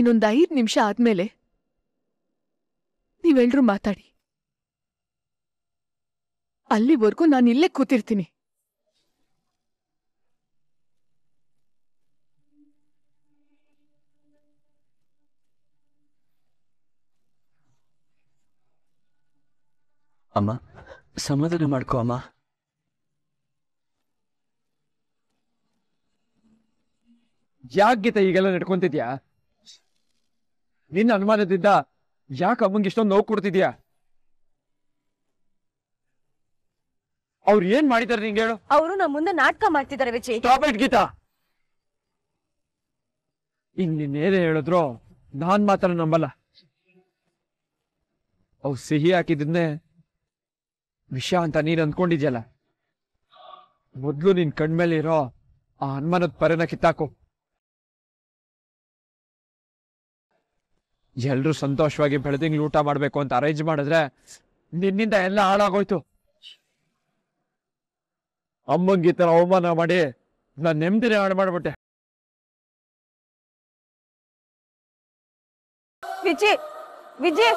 ಇನ್ನೊಂದು ಐದು ನಿಮಿಷ ಆದ್ಮೇಲೆ ನೀವೆಲ್ರೂ ಮಾತಾಡಿ ಅಲ್ಲಿವರೆಗೂ ನಾನು ಇಲ್ಲೇ ಕೂತಿರ್ತೀನಿ ಅಮ್ಮ ಸಮಾಧಾನ ಮಾಡ್ಕೋ ಅಮ್ಮ ಜಾಗ್ಯತೆ ಈಗೆಲ್ಲ ನಡ್ಕೊಂತಿದ್ಯಾ ನಿನ್ನ ಅನುಮಾನದಿಂದ ಯಾಕೆ ಅಮ್ಮಂಗೆ ಇಷ್ಟೊಂದು ನೋವು ಕೊಡ್ತಿದ್ಯಾ ಅವ್ರು ಏನ್ ಮಾಡಿದಾರೆ ನಿಂಗೆ ಹೇಳು ಅವರು ನಮ್ಮ ಮುಂದೆ ನಾಟಕ ಮಾಡ್ತಿದ್ದಾರೆ ವಿಜಯ್ ಗೀತಾ ಇಟ್ ಗೀತಾ ಹೇಳಿದ್ರು ನಾನ್ ಮಾತ್ರ ನಂಬಲ್ಲ ಅವ್ ಸಿಹಿ ಹಾಕಿದನ್ನೇ ವಿಷ ಅಂತ ನೀನ್ ಅಂದ್ಕೊಂಡಿದ್ಯಲ್ಲ ಮೊದ್ಲು ನಿನ್ ಕಣ್ಮೇಲೆ ಇರೋ ಆ ಅನುಮಾನದ ಪರನ ಕಿತ್ತಾಕು ಎಲ್ಲರೂ ಸಂತೋಷವಾಗಿ ಬೆಳೆದಿಂಗ್ಳು ಊಟ ಮಾಡಬೇಕು ಅಂತ ಅರೇಂಜ್ ಮಾಡಿದ್ರೆ ನಿನ್ನಿಂದ ಎಲ್ಲ ಹಾಳಾಗೋಯ್ತು ಅಮ್ಮಂಗೀತರ ಅವಮಾನ ಮಾಡಿ ನಾನು ನೆಮ್ಮದಿನ ಹಾಳು ಮಾಡ್ಬಿಟ್ಟೆ ವಿಜಿ ವಿಜಯ್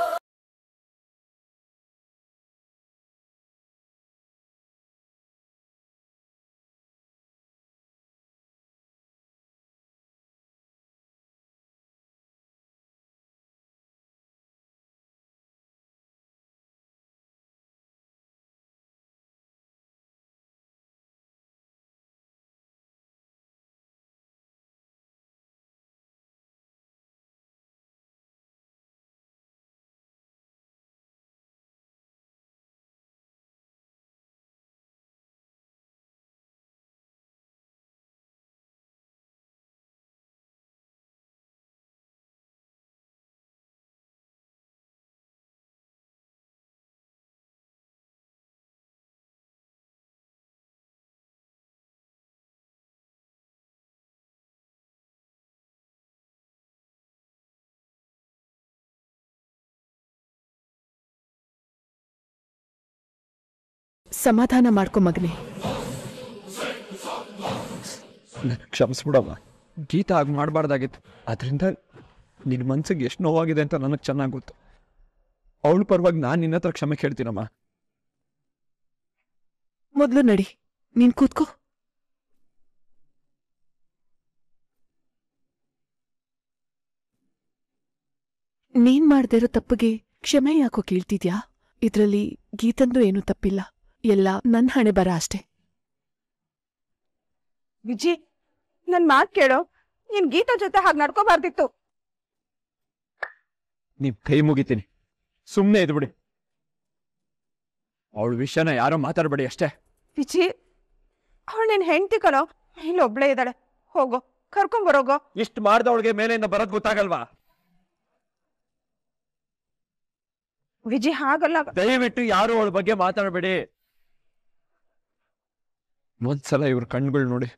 ಸಮಾಧಾನ ಮಾಡ್ಕೊ ಮಗನೇ ಕ್ಷಮಿಸ್ಬಿಡವ್ವ ಗೀತ ಹಾಗೆ ಮಾಡಬಾರ್ದಾಗಿತ್ತು ಅದರಿಂದ ನಿನ್ನ ಮನ್ಸಿಗೆ ಎಷ್ಟು ನೋವಾಗಿದೆ ಅಂತ ನನಗೆ ಚೆನ್ನಾಗಿ ಗೊತ್ತು ಅವಳ ಪರವಾಗಿ ನಾನು ನಿನ್ನ ಹತ್ರ ಕ್ಷಮೆ ಕೇಳ್ತೀನಮ್ಮ ಮೊದಲು ನಡಿ ನೀನ್ ಕೂತ್ಕೋ ನೀನ್ ಮಾಡ್ದಿರೋ ತಪ್ಪಿಗೆ ಕ್ಷಮೆ ಯಾಕೋ ಕೇಳ್ತಿದ್ಯಾ ಇದರಲ್ಲಿ ಗೀತಂದು ಏನು ತಪ್ಪಿಲ್ಲ ಎಲ್ಲ ನನ್ ಹಣೆ ಬರ ಅಷ್ಟೇ ವಿಜಿ ನನ್ ಮಾತ್ ಕೇಳೋ ನಿನ್ ಗೀತಾ ಜೊತೆ ಹಾಗೆ ನಡ್ಕೋಬಾರ್ದಿತ್ತು ನೀವ್ ಕೈ ಮುಗಿತೀನಿ ಸುಮ್ನೆ ಇದು ಬಿಡಿ ಅವಳ ವಿಷಯನ ಯಾರೋ ಮಾತಾಡ್ಬೇಡಿ ಅಷ್ಟೇ ವಿಜಿ ಅವಳು ನಿನ್ ಹೆಂಡ್ತಿ ಕಣೋ ಇಲ್ಲಿ ಒಬ್ಳೇ ಇದ್ದಾಳೆ ಹೋಗೋ ಕರ್ಕೊಂಬರೋಗೋ ಇಷ್ಟು ಮಾಡ್ದವಳಿಗೆ ಮೇಲೆಯಿಂದ ಬರೋದ್ ಗೊತ್ತಾಗಲ್ವಾ ವಿಜಿ ಹಾಗಲ್ಲ ದಯವಿಟ್ಟು ಯಾರು ಅವಳ ಬಗ್ಗೆ ಮಾತಾಡಬೇಡಿ ಒಂದ್ಸಲ ಇವ್ರ ಕಣ್ಗಳು ನೋಡಿ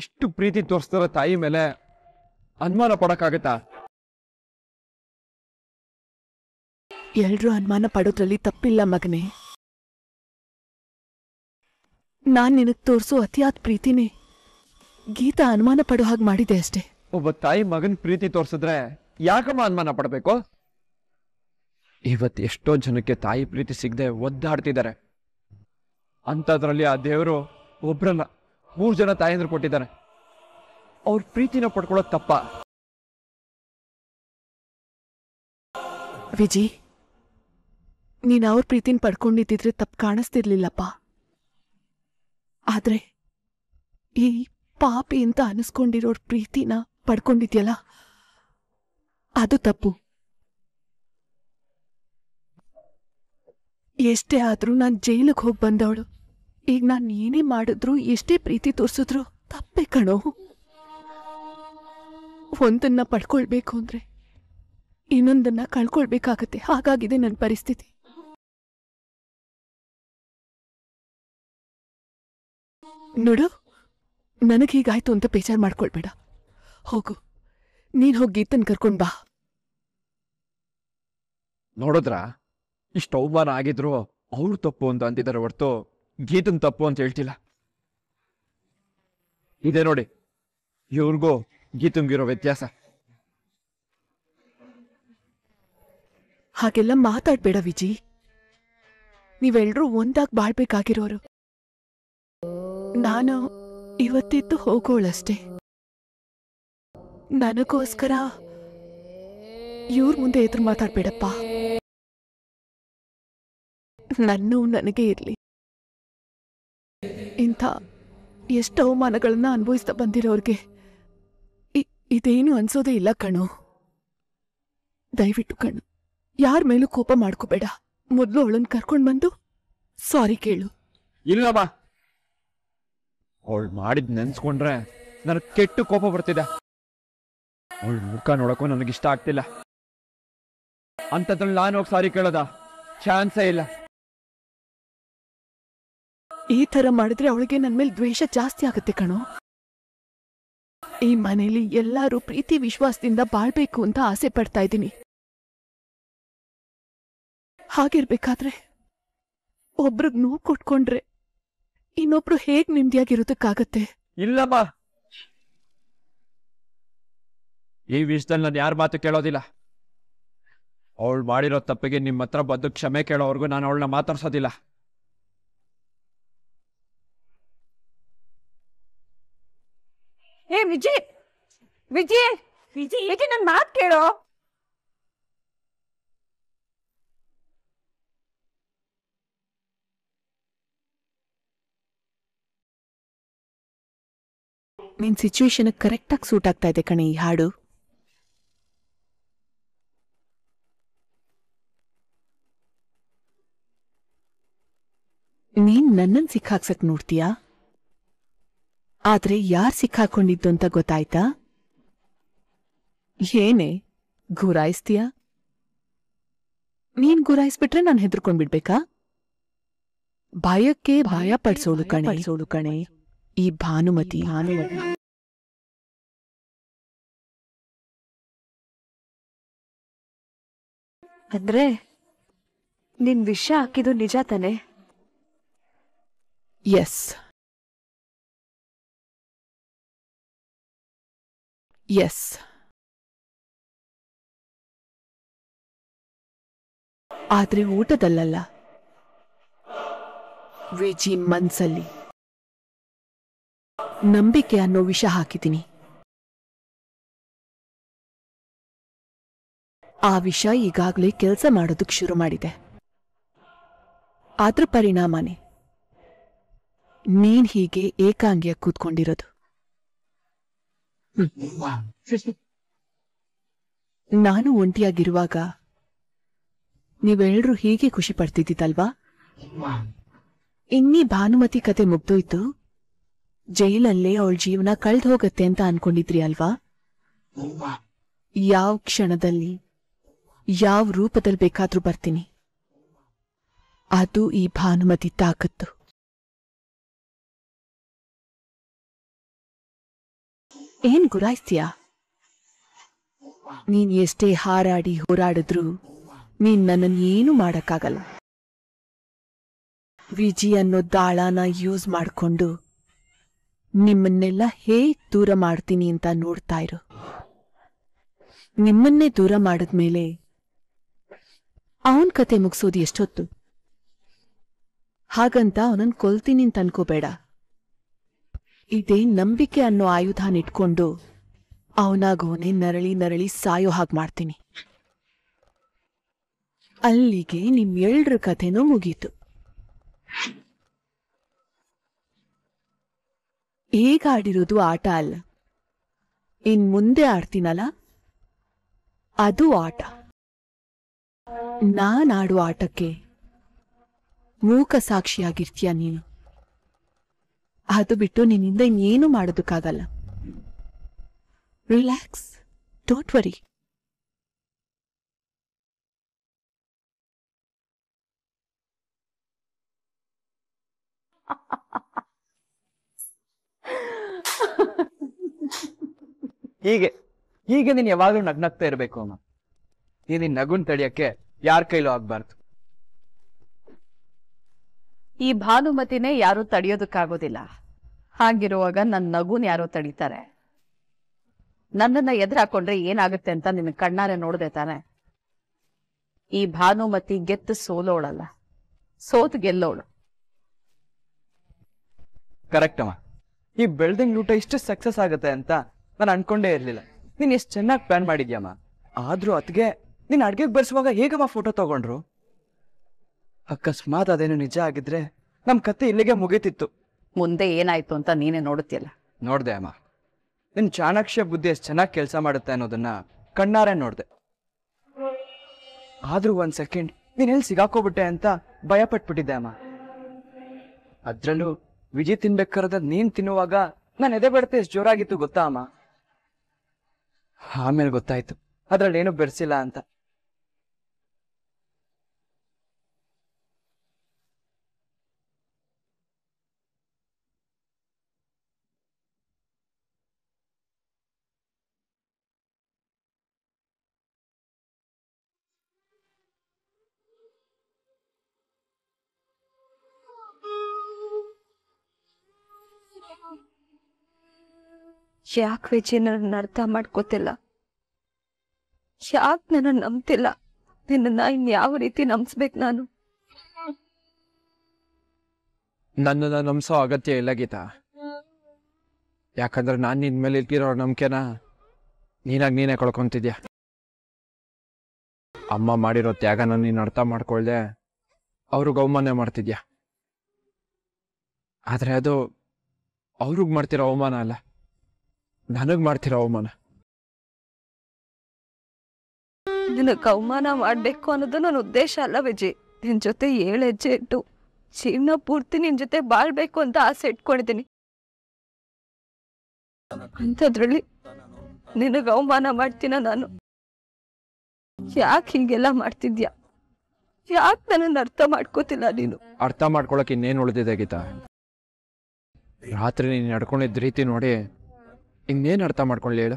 ಇಷ್ಟು ಪ್ರೀತಿ ತೋರಿಸ್ತಾರ ತಾಯಿ ಮೇಲೆ ಅನುಮಾನ ಪಡಕ್ಕಾಗತ್ತಾ ಎಲ್ರೂ ಅನುಮಾನ ಪಡೋದ್ರಲ್ಲಿ ತಪ್ಪಿಲ್ಲ ಮಗನೇ ನಾನ್ ನಿನಗ್ ತೋರಿಸೋ ಅತಿಯಾದ ಪ್ರೀತಿನೇ ಗೀತಾ ಅನುಮಾನ ಪಡೋ ಹಾಗೆ ಮಾಡಿದೆ ಅಷ್ಟೇ ಒಬ್ಬ ತಾಯಿ ಮಗನ್ ಪ್ರೀತಿ ತೋರಿಸಿದ್ರೆ ಯಾಕಮ್ಮ ಅನುಮಾನ ಪಡಬೇಕು ಇವತ್ತು ಎಷ್ಟೋ ಜನಕ್ಕೆ ತಾಯಿ ಪ್ರೀತಿ ಸಿಗದೆ ಒದ್ದಾಡ್ತಿದ್ದಾರೆ ಅಂಥದ್ರಲ್ಲಿ ಆ ದೇವರು ಒಬ್ರನ್ನ ಮೂರು ಜನ ತಾಯಂದ್ರು ಕೊಟ್ಟಿದ್ದಾರೆ ಅವ್ರ ಪ್ರೀತಿನ ಪಡ್ಕೊಳ್ಳೋದು ತಪ್ಪ ವಿಜಿ ನೀನು ಅವ್ರ ಪ್ರೀತಿನ ಪಡ್ಕೊಂಡಿದ್ದಿದ್ರೆ ತಪ್ಪು ಕಾಣಿಸ್ತಿರ್ಲಿಲ್ಲಪ್ಪ ಆದ್ರೆ ಈ ಪಾಪಿ ಅಂತ ಅನಿಸ್ಕೊಂಡಿರೋರ್ ಪ್ರೀತಿನ ಪಡ್ಕೊಂಡಿದ್ಯಲ್ಲ ಅದು ತಪ್ಪು ಎಷ್ಟೇ ಆದ್ರೂ ನಾನು ಜೈಲಿಗೆ ಹೋಗಿ ಬಂದವಳು ಈಗ ನಾನು ಏನೇ ಮಾಡಿದ್ರು ಎಷ್ಟೇ ಪ್ರೀತಿ ತೋರಿಸಿದ್ರು ತಪ್ಪೇ ಕಣೋ ಒಂದನ್ನ ಪಡ್ಕೊಳ್ಬೇಕು ಅಂದ್ರೆ ಇನ್ನೊಂದನ್ನ ಕಳ್ಕೊಳ್ಬೇಕಾಗತ್ತೆ ಹಾಗಾಗಿದೆ ನನ್ನ ಪರಿಸ್ಥಿತಿ ನೋಡು ನನಗೆ ಹೀಗಾಯ್ತು ಅಂತ ಬೇಜಾರು ಮಾಡ್ಕೊಳ್ಬೇಡ ಹೋಗು ನೀನ್ ಹೋಗಿ ಗೀತನ್ ಕರ್ಕೊಂಡ್ ಬಾ ನೋಡೋದ್ರಾ ಇಷ್ಟು ಅವಮಾನ ಆಗಿದ್ರು ಅವ್ರು ತಪ್ಪು ಅಂತ ಅಂತಿದ್ದಾರೆ ಹೊರತು ಗೀತನ್ ತಪ್ಪು ಅಂತ ಹೇಳ್ತಿಲ್ಲ ಇದೆ ನೋಡಿ ಇವ್ರಿಗೂ ಗೀತಂಗಿರೋ ವ್ಯತ್ಯಾಸ ಹಾಗೆಲ್ಲ ಮಾತಾಡ್ಬೇಡ ವಿಜಿ ನೀವೆಲ್ರೂ ಒಂದಾಗಿ ಬಾಳ್ಬೇಕಾಗಿರೋರು ನಾನು ಇವತ್ತಿದ್ದು ಹೋಗೋಳಷ್ಟೇ ನನಗೋಸ್ಕರ ಇವ್ರ ಮುಂದೆ ಎದುರು ಮಾತಾಡ್ಬೇಡಪ್ಪ ನನ್ನ ನನಗೆ ಇರಲಿ ಇಂಥ ಎಷ್ಟು ಅವಮಾನಗಳನ್ನ ಅನುಭವಿಸ್ತಾ ಬಂದಿರೋರಿಗೆ ಇದೇನು ಅನ್ಸೋದೇ ಇಲ್ಲ ಕಣು ದಯವಿಟ್ಟು ಕಣು ಯಾರ ಮೇಲೂ ಕೋಪ ಮಾಡ್ಕೋಬೇಡ ಮೊದಲು ಅವಳನ್ನು ಕರ್ಕೊಂಡು ಬಂದು ಸಾರಿ ಕೇಳು ಇಲ್ಲಮ್ಮ ಅವಳು ಮಾಡಿದ್ ನೆನ್ಸ್ಕೊಂಡ್ರೆ ನನಗೆ ಕೆಟ್ಟು ಕೋಪ ಬರ್ತಿದೆ ಅವಳ ಮುಖ ನೋಡಕ್ಕೂ ನನಗಿಷ್ಟ ಆಗ್ತಿಲ್ಲ ಅಂತದ್ರಲ್ಲಿ ನಾನು ಹೋಗಿ ಸಾರಿ ಕೇಳೋದ ಚಾನ್ಸೇ ಇಲ್ಲ ಈ ತರ ಮಾಡಿದ್ರೆ ಅವಳಿಗೆ ನನ್ನ ಮೇಲೆ ದ್ವೇಷ ಜಾಸ್ತಿ ಆಗುತ್ತೆ ಕಣೋ ಈ ಮನೆಯಲ್ಲಿ ಎಲ್ಲರೂ ಪ್ರೀತಿ ವಿಶ್ವಾಸದಿಂದ ಬಾಳ್ಬೇಕು ಅಂತ ಆಸೆ ಪಡ್ತಾ ಇದ್ದೀನಿ ಹಾಗಿರ್ಬೇಕಾದ್ರೆ ಒಬ್ರಿಗೆ ನೋವು ಕೊಟ್ಕೊಂಡ್ರೆ ಇನ್ನೊಬ್ರು ಹೇಗ್ ನೆಮ್ಮದಿಯಾಗಿರೋದಕ್ಕಾಗತ್ತೆ ಇಲ್ಲಮ್ಮ ಈ ವಿಷಯದಲ್ಲಿ ನಾನು ಯಾರ ಮಾತು ಕೇಳೋದಿಲ್ಲ ಅವಳು ಮಾಡಿರೋ ತಪ್ಪಿಗೆ ನಿಮ್ಮ ಹತ್ರ ಬಂದು ಕ್ಷಮೆ ಕೇಳೋವರೆಗೂ ನಾನು ಅವಳನ್ನ ಮಾತಾಡ್ಸೋದಿಲ್ಲ ವಿಜಯ್ ವಿಜಯ್ ವಿಜಯ್ ವಿಜಿ ನನ್ ಮಾತ್ ಕೇಳೋ ನಿನ್ ಸಿಚುವೇಶನ್ ಆಗಿ ಸೂಟ್ ಆಗ್ತಾ ಇದೆ ಕಣೆ ಈ ಹಾಡು ನೀನ್ ನನ್ನನ್ ಸಿಕ್ಕಾಕ್ಸಕ್ ನೋಡ್ತೀಯಾ ಆದ್ರೆ ಯಾರ್ ಸಿಕ್ಕಾಕೊಂಡಿದ್ದು ಅಂತ ಗೊತ್ತಾಯ್ತಾ ಏನೇ ಗುರಾಯಿಸ್ತೀಯಾ ನೀನ್ ಗುರಾಯಿಸ್ಬಿಟ್ರೆ ನಾನು ಹೆದರ್ಕೊಂಡ್ಬಿಡ್ಬೇಕಾ ಭಯಕ್ಕೆ ಭಯ ಪಡಿಸೋಳು ಕಣೆ ಪಡಿಸೋಳು ಕಣೆ ಈ ಭಾನುಮತಿ ಭಾನುಮತಿ ಅಂದ್ರೆ ನಿನ್ ವಿಷ ಹಾಕಿದು ನಿಜ ತಾನೆ ಎಸ್ Yes. ಆದ್ರೆ ಊಟದಲ್ಲಲ್ಲ ವಿಜಿ ಮನ್ಸಲ್ಲಿ ನಂಬಿಕೆ ಅನ್ನೋ ವಿಷ ಹಾಕಿದ್ದೀನಿ ಆ ವಿಷ ಈಗಾಗಲೇ ಕೆಲಸ ಮಾಡೋದಕ್ಕೆ ಶುರು ಮಾಡಿದೆ ಅದ್ರ ಪರಿಣಾಮನೇ ನೀನ್ ಹೀಗೆ ಏಕಾಂಗಿಯ ಕೂತ್ಕೊಂಡಿರೋದು ನಾನು ಒಂಟಿಯಾಗಿರುವಾಗ ನೀವೆಲ್ಲರೂ ಹೀಗೆ ಖುಷಿ ಪಡ್ತಿದ್ದಿದ್ದಲ್ವಾ ಇನ್ನಿ ಭಾನುಮತಿ ಕತೆ ಮುಗ್ದೋಯ್ತು ಜೈಲಲ್ಲೇ ಅವಳ ಜೀವನ ಕಳೆದು ಹೋಗತ್ತೆ ಅಂತ ಅನ್ಕೊಂಡಿದ್ರಿ ಅಲ್ವಾ ಯಾವ ಕ್ಷಣದಲ್ಲಿ ಯಾವ ರೂಪದಲ್ಲಿ ಬೇಕಾದ್ರೂ ಬರ್ತೀನಿ ಅದು ಈ ಭಾನುಮತಿ ತಾಕತ್ತು ಏನ್ ಗುರಾಯಿಸ್ತೀಯ ನೀನ್ ಎಷ್ಟೇ ಹಾರಾಡಿ ಹೋರಾಡಿದ್ರು ನೀನ್ ನನ್ನನ್ನು ಏನು ಮಾಡಕ್ಕಾಗಲ್ಲ ವಿಜಿ ಅನ್ನೋ ದಾಳಾನ ಯೂಸ್ ಮಾಡಿಕೊಂಡು ನಿಮ್ಮನ್ನೆಲ್ಲ ಹೇ ದೂರ ಮಾಡ್ತೀನಿ ಅಂತ ನೋಡ್ತಾ ಇರು ನಿಮ್ಮನ್ನೇ ದೂರ ಮಾಡಿದ್ಮೇಲೆ ಅವನ್ ಕತೆ ಮುಗಿಸೋದು ಎಷ್ಟೊತ್ತು ಹಾಗಂತ ಅವನನ್ನು ಕೊಲ್ತೀನಿ ಅಂತ ಅನ್ಕೋಬೇಡ ಇದೇ ನಂಬಿಕೆ ಅನ್ನೋ ನಿಟ್ಕೊಂಡು ಅವನಾಗೋನೆ ನರಳಿ ನರಳಿ ಸಾಯೋ ಹಾಗೆ ಮಾಡ್ತೀನಿ ಅಲ್ಲಿಗೆ ಎಳ್ರ ಕಥೆನೂ ಮುಗೀತು ಈಗ ಆಡಿರೋದು ಆಟ ಅಲ್ಲ ಇನ್ ಮುಂದೆ ಆಡ್ತೀನಲ್ಲ ಅದು ಆಟ ನಾನಾಡುವ ಆಟಕ್ಕೆ ಮೂಕ ಸಾಕ್ಷಿಯಾಗಿರ್ತೀಯ ನೀನು ಅದು ಬಿಟ್ಟು ನಿನ್ನಿಂದ ಇನ್ನೇನು ಮಾಡೋದಕ್ಕಾಗಲ್ಲ ರಿಲ್ಯಾಕ್ಸ್ ಡೋಂಟ್ ವರಿ ಹೀಗೆ ಹೀಗೆ ನೀನು ಯಾವಾಗ್ಲೂ ನಗ್ನಗ್ತಾ ಇರಬೇಕು ಅಮ್ಮ ನೀನು ನಗುನ್ ತಡಿಯಕ್ಕೆ ಯಾರ ಕೈಲೂ ಆಗ್ಬಾರ್ದು ಈ ಭಾನುಮತಿನೇ ಯಾರೂ ತಡೆಯೋದಕ್ಕಾಗೋದಿಲ್ಲ ಹಾಗಿರುವಾಗ ನನ್ನ ನಗುನ್ ಯಾರೋ ತಡೀತಾರೆ ನನ್ನನ್ನ ಹಾಕೊಂಡ್ರೆ ಏನಾಗುತ್ತೆ ಅಂತ ನಿನ್ನ ಕಣ್ಣಾರೆ ನೋಡ್ದೆ ತಾನೆ ಈ ಭಾನುಮತಿ ಗೆದ್ದು ಸೋಲೋಳಲ್ಲ ಸೋತು ಗೆಲ್ಲೋಳು ಕರೆಕ್ಟ್ ಅಮ್ಮ ಈ ಬೆಳ್ದಂಗ್ ಲೂಟ ಇಷ್ಟು ಸಕ್ಸಸ್ ಆಗುತ್ತೆ ಅಂತ ನಾನು ಅನ್ಕೊಂಡೇ ಇರಲಿಲ್ಲ ನೀನು ಎಷ್ಟು ಚೆನ್ನಾಗಿ ಪ್ಲಾನ್ ಮಾಡಿದ್ಯಮ್ಮ ಆದ್ರೂ ಅತ್ಗೆ ನೀನು ಅಡ್ಗೆಗೆ ಬರ್ಸುವಾಗ ಹೇಗಮ್ಮ ಫೋಟೋ ತಗೊಂಡ್ರು ಅಕಸ್ಮಾತ್ ಅದೇನು ನಿಜ ಆಗಿದ್ರೆ ನಮ್ ಕತೆ ಇಲ್ಲಿಗೆ ಮುಗೀತಿತ್ತು ಮುಂದೆ ಏನಾಯ್ತು ಅಂತ ನೀನೇ ನೋಡುತ್ತಿಲ್ಲ ನೋಡ್ದೆ ಅಮ್ಮ ನಿನ್ ಚಾಣಾಕ್ಷ ಬುದ್ಧಿ ಎಷ್ಟು ಚೆನ್ನಾಗಿ ಕೆಲಸ ಮಾಡುತ್ತೆ ಅನ್ನೋದನ್ನ ಕಣ್ಣಾರೆ ನೋಡ್ದೆ ಆದ್ರೂ ಒಂದ್ ಸೆಕೆಂಡ್ ನೀನ್ ಎಲ್ಲಿ ಸಿಗಾಕೋಬಿಟ್ಟೆ ಅಂತ ಭಯ ಪಟ್ಬಿಟ್ಟಿದ್ದೆ ಅಮ್ಮ ಅದ್ರಲ್ಲೂ ವಿಜಿ ತಿನ್ಬೇಕಾರದ ನೀನ್ ತಿನ್ನುವಾಗ ನಾನು ಎದೆ ಬಿಡತ್ತೆ ಎಷ್ಟು ಜೋರಾಗಿತ್ತು ಗೊತ್ತಾ ಅಮ್ಮ ಆಮೇಲೆ ಗೊತ್ತಾಯ್ತು ಅದ್ರಲ್ಲಿ ಏನು ಬೆರೆಸಿಲ್ಲ ಅಂತ ಯಾಕೆ ವಿಜಯ್ ನನ್ನ ಅರ್ಥ ಮಾಡ್ಕೋತಿಲ್ಲ ಯಾಕ್ ನನ್ನ ನಂಬ್ತಿಲ್ಲ ನಿನ್ನ ಇನ್ ಯಾವ ರೀತಿ ನಂಬಿಸ್ಬೇಕು ನಾನು ನನ್ನನ್ನು ನಂಬಿಸೋ ಅಗತ್ಯ ಇಲ್ಲ ಗೀತಾ ಯಾಕಂದ್ರೆ ನಾನು ನಿನ್ನ ಮೇಲೆ ಇಟ್ಟಿರೋ ನಂಬಿಕೆನ ನೀನಾಗಿ ನೀನೇ ಕಳ್ಕೊಂತಿದ್ಯಾ ಅಮ್ಮ ಮಾಡಿರೋ ತ್ಯಾಗನ ನೀನು ಅರ್ಥ ಮಾಡ್ಕೊಳ್ದೆ ಅವರು ಗೌಮಾನ್ಯ ಮಾಡ್ತಿದ್ಯಾ ಆದರೆ ಅದು ಅವ್ರಿಗೆ ಮಾಡ್ತಿರೋ ಅವಮಾನ ಅಲ್ಲ ನನಗೆ ಮಾಡ್ತಿರೋ ಅವಮಾನ ನಿನಗೆ ಅವಮಾನ ಮಾಡ್ಬೇಕು ಅನ್ನೋದು ನನ್ನ ಉದ್ದೇಶ ಅಲ್ಲ ವಿಜಯ್ ನಿನ್ ಜೊತೆ ಏಳು ಹೆಜ್ಜೆ ಇಟ್ಟು ಜೀವನ ಪೂರ್ತಿ ನಿನ್ ಜೊತೆ ಬಾಳ್ಬೇಕು ಅಂತ ಆಸೆ ಇಟ್ಕೊಂಡಿದ್ದೀನಿ ಅಂಥದ್ರಲ್ಲಿ ನಿನಗೆ ಅವಮಾನ ಮಾಡ್ತೀನ ನಾನು ಯಾಕೆ ಹೀಗೆಲ್ಲ ಮಾಡ್ತಿದ್ಯಾ ಯಾಕೆ ನನ್ನ ಅರ್ಥ ಮಾಡ್ಕೋತಿಲ್ಲ ನೀನು ಅರ್ಥ ಮಾಡ್ಕೊಳಕ್ ಇನ್ನೇನು ಉಳಿದಿದೆ ಗೀತಾ ರಾತ್ರಿ ನೀನು ನಡ್ಕೊಂಡಿದ್ದ ರೀತಿ ನೋಡಿ ಇನ್ನೇನು ಅರ್ಥ ಮಾಡ್ಕೊಳ್ಳಿ ಹೇಳು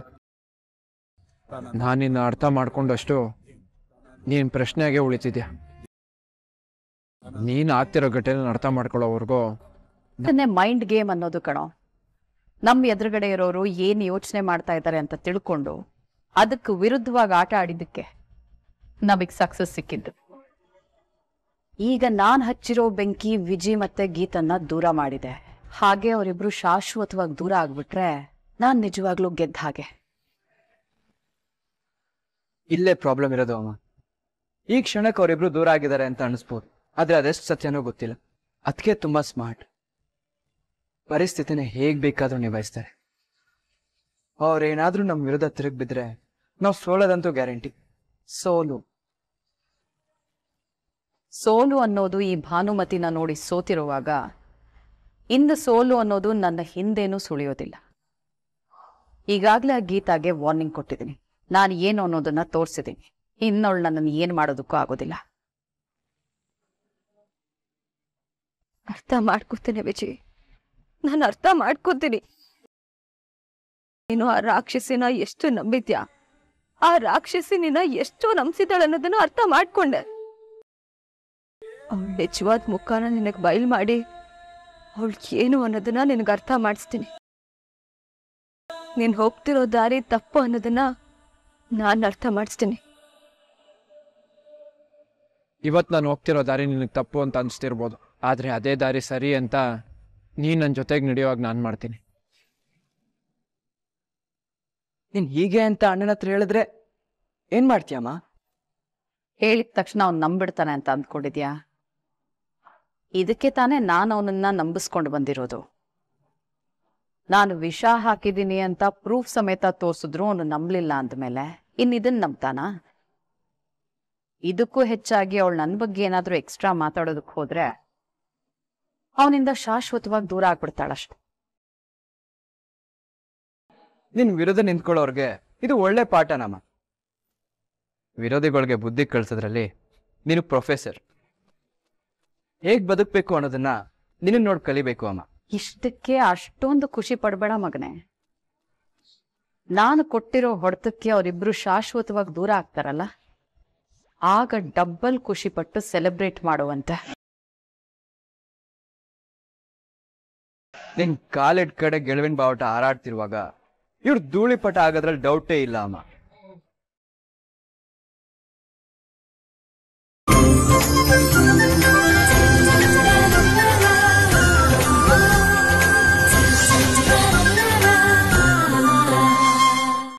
ನಾನಿನ್ನ ಅರ್ಥ ಮಾಡ್ಕೊಂಡಷ್ಟು ನೀನು ಪ್ರಶ್ನೆಗೆ ಉಳಿತಿದ್ಯಾ ನೀನು ಆಗ್ತಿರೋ ಘಟನೆ ಅರ್ಥ ಮಾಡ್ಕೊಳ್ಳೋವರೆಗೂ ಅದನ್ನೇ ಮೈಂಡ್ ಗೇಮ್ ಅನ್ನೋದು ಕಣೋ ನಮ್ಮ ಎದುರುಗಡೆ ಇರೋರು ಏನು ಯೋಚನೆ ಮಾಡ್ತಾ ಇದ್ದಾರೆ ಅಂತ ತಿಳ್ಕೊಂಡು ಅದಕ್ಕೆ ವಿರುದ್ಧವಾಗಿ ಆಟ ಆಡಿದ್ದಕ್ಕೆ ನಮಗೆ ಸಕ್ಸಸ್ ಸಿಕ್ಕಿದ್ದು ಈಗ ನಾನು ಹಚ್ಚಿರೋ ಬೆಂಕಿ ವಿಜಿ ಮತ್ತೆ ಗೀತನ್ನ ದೂರ ಮಾಡಿದೆ ಹಾಗೆ ಅವರಿಬ್ರು ಶಾಶ್ವತವಾಗಿ ದೂರ ಆಗ್ಬಿಟ್ರೆ ನಾನ್ ನಿಜವಾಗ್ಲೂ ಗೆದ್ದ ಹಾಗೆ ಇಲ್ಲೇ ಪ್ರಾಬ್ಲಮ್ ಇರೋದು ಅಮ್ಮ ಈ ಕ್ಷಣಕ್ಕೆ ಅವರಿಬ್ರು ದೂರ ಆಗಿದ್ದಾರೆ ಅಂತ ಅನಿಸ್ಬೋದು ಆದ್ರೆ ಅದೆಷ್ಟು ಸತ್ಯನೋ ಗೊತ್ತಿಲ್ಲ ಅದಕ್ಕೆ ತುಂಬಾ ಸ್ಮಾರ್ಟ್ ಪರಿಸ್ಥಿತಿನ ಹೇಗ್ ಬೇಕಾದ್ರೂ ನಿಭಾಯಿಸ್ತಾರೆ ಅವ್ರೇನಾದ್ರೂ ನಮ್ ವಿರುದ್ಧ ತಿರುಗ್ ಬಿದ್ರೆ ನಾವು ಸೋಲೋದಂತೂ ಗ್ಯಾರಂಟಿ ಸೋಲು ಸೋಲು ಅನ್ನೋದು ಈ ಭಾನುಮತಿನ ನೋಡಿ ಸೋತಿರುವಾಗ ಇಂದು ಸೋಲು ಅನ್ನೋದು ನನ್ನ ಹಿಂದೇನೂ ಸುಳಿಯೋದಿಲ್ಲ ಈಗಾಗಲೇ ಆ ಗೀತಾಗೆ ವಾರ್ನಿಂಗ್ ಕೊಟ್ಟಿದ್ದೀನಿ ನಾನು ಏನು ಅನ್ನೋದನ್ನ ತೋರಿಸಿದ್ದೀನಿ ಇನ್ನೊಳ್ ನನ್ನನ್ನು ಏನು ಮಾಡೋದಕ್ಕೂ ಆಗೋದಿಲ್ಲ ಅರ್ಥ ಮಾಡ್ಕೋತೀನಿ ವಿಜಯ್ ನಾನು ಅರ್ಥ ಮಾಡ್ಕೋತೀನಿ ನೀನು ಆ ರಾಕ್ಷಸಿನ ಎಷ್ಟು ನಂಬಿದ್ಯಾ ಆ ರಾಕ್ಷಸಿ ನಿನ್ನ ಎಷ್ಟು ನಂಬಿಸಿದಾಳೆ ಅನ್ನೋದನ್ನು ಅರ್ಥ ಮಾಡ್ಕೊಂಡೆ ಅವಳು ಮುಖಾನ ನಿನಗೆ ಬಯಲು ಮಾಡಿ ಅವಳು ಏನು ಅನ್ನೋದನ್ನ ನಿನಗೆ ಅರ್ಥ ಮಾಡಿಸ್ತೀನಿ ನೀನು ಹೋಗ್ತಿರೋ ದಾರಿ ತಪ್ಪು ಅನ್ನೋದನ್ನ ನಾನು ಅರ್ಥ ಮಾಡಿಸ್ತೀನಿ ಇವತ್ತು ನಾನು ಹೋಗ್ತಿರೋ ದಾರಿ ನಿನಗೆ ತಪ್ಪು ಅಂತ ಅನಿಸ್ತಿರ್ಬೋದು ಆದರೆ ಅದೇ ದಾರಿ ಸರಿ ಅಂತ ನೀ ನನ್ನ ಜೊತೆಗೆ ನಡೆಯುವಾಗ ನಾನು ಮಾಡ್ತೀನಿ ನೀನು ಹೀಗೆ ಅಂತ ಅಣ್ಣನ ಹತ್ರ ಹೇಳಿದ್ರೆ ಏನು ಮಾಡ್ತೀಯಮ್ಮ ಹೇಳಿದ ತಕ್ಷಣ ಅವ್ನು ನಂಬಿಡ್ತಾನೆ ಅಂತ ಅಂದ್ಕೊಂಡಿದ್ಯಾ ಇದಕ್ಕೆ ತಾನೇ ನಾನು ಅವನನ್ನ ನಂಬಿಸ್ಕೊಂಡು ಬಂದಿರೋದು ನಾನು ವಿಷ ಹಾಕಿದ್ದೀನಿ ಅಂತ ಪ್ರೂಫ್ ಸಮೇತ ತೋರಿಸಿದ್ರು ಅವನು ನಂಬಲಿಲ್ಲ ಅಂದಮೇಲೆ ಇನ್ನಿದನ್ನ ನಂಬ್ತಾನಾ ಇದಕ್ಕೂ ಹೆಚ್ಚಾಗಿ ಅವಳು ನನ್ನ ಬಗ್ಗೆ ಏನಾದರೂ ಎಕ್ಸ್ಟ್ರಾ ಮಾತಾಡೋದಕ್ಕೆ ಹೋದ್ರೆ ಅವನಿಂದ ಶಾಶ್ವತವಾಗಿ ದೂರ ಆಗ್ಬಿಡ್ತಾಳಷ್ಟೆ ನಿನ್ ವಿರೋಧ ನಿಂತ್ಕೊಳ್ಳೋರ್ಗೆ ಇದು ಒಳ್ಳೆ ಪಾಠ ನಮ್ಮ ವಿರೋಧಿಗಳಿಗೆ ಬುದ್ಧಿ ಕಳ್ಸೋದ್ರಲ್ಲಿ ನೀನು ಪ್ರೊಫೆಸರ್ ಹೇಗ್ ಬದುಕ್ಬೇಕು ಅನ್ನೋದನ್ನ ನಿನ್ನ ನೋಡ್ ಕಲಿಬೇಕು ಅಮ್ಮ ಇಷ್ಟಕ್ಕೆ ಅಷ್ಟೊಂದು ಖುಷಿ ಪಡ್ಬೇಡ ಮಗನೆ ನಾನು ಕೊಟ್ಟಿರೋ ಹೊಡೆತಕ್ಕೆ ಅವರಿಬ್ರು ಶಾಶ್ವತವಾಗಿ ದೂರ ಆಗ್ತಾರಲ್ಲ ಆಗ ಡಬ್ಬಲ್ ಖುಷಿ ಪಟ್ಟು ಸೆಲೆಬ್ರೇಟ್ ಮಾಡುವಂತೆ ನಿನ್ ಕಾಲಿಡ್ ಕಡೆ ಗೆಳುವಿನ ಬಾವಟ ಹಾರಾಡ್ತಿರುವಾಗ ಇವ್ರು ಧೂಳಿಪಟ ಆಗೋದ್ರಲ್ಲಿ ಡೌಟೇ ಇಲ್ಲ ಅಮ್ಮ